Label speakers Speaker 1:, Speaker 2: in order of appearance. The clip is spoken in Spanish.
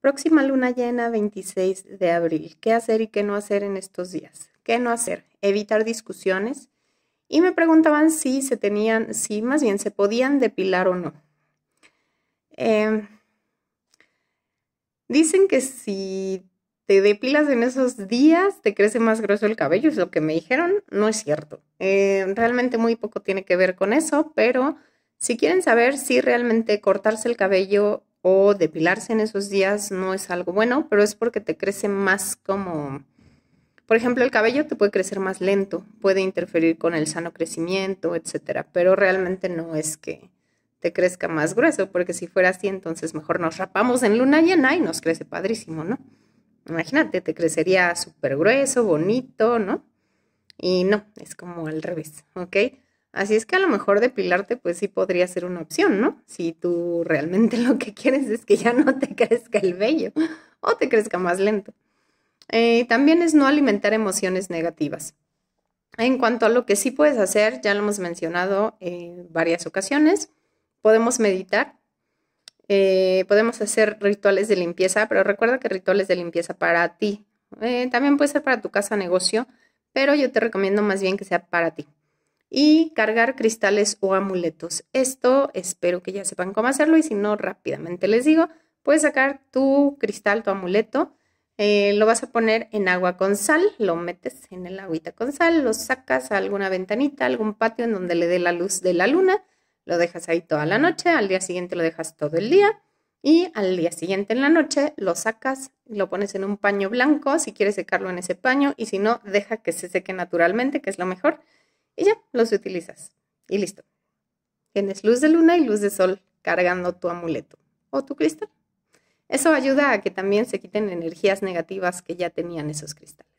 Speaker 1: Próxima luna llena 26 de abril. ¿Qué hacer y qué no hacer en estos días? ¿Qué no hacer? Evitar discusiones. Y me preguntaban si se tenían, si más bien se podían depilar o no. Em, dicen que si te depilas en esos días, te crece más grueso el cabello, es lo que me dijeron. No es cierto. Eh, realmente muy poco tiene que ver con eso, pero si quieren saber si realmente cortarse el cabello o depilarse en esos días no es algo bueno, pero es porque te crece más como, por ejemplo, el cabello te puede crecer más lento, puede interferir con el sano crecimiento, etcétera, pero realmente no es que te crezca más grueso, porque si fuera así, entonces mejor nos rapamos en luna llena y nos crece padrísimo, ¿no? Imagínate, te crecería súper grueso, bonito, ¿no? Y no, es como al revés, ¿ok? Así es que a lo mejor depilarte pues sí podría ser una opción, ¿no? Si tú realmente lo que quieres es que ya no te crezca el vello o te crezca más lento. Eh, también es no alimentar emociones negativas. En cuanto a lo que sí puedes hacer, ya lo hemos mencionado en varias ocasiones, podemos meditar, eh, podemos hacer rituales de limpieza, pero recuerda que rituales de limpieza para ti. Eh, también puede ser para tu casa negocio, pero yo te recomiendo más bien que sea para ti y cargar cristales o amuletos. Esto espero que ya sepan cómo hacerlo y si no, rápidamente les digo, puedes sacar tu cristal, tu amuleto, eh, lo vas a poner en agua con sal, lo metes en el agüita con sal, lo sacas a alguna ventanita, algún patio en donde le dé la luz de la luna, lo dejas ahí toda la noche, al día siguiente lo dejas todo el día y al día siguiente en la noche lo sacas, lo pones en un paño blanco, si quieres secarlo en ese paño y si no, deja que se seque naturalmente, que es lo mejor y ya los utilizas. Y listo. Tienes luz de luna y luz de sol cargando tu amuleto o tu cristal. Eso ayuda a que también se quiten energías negativas que ya tenían esos cristales.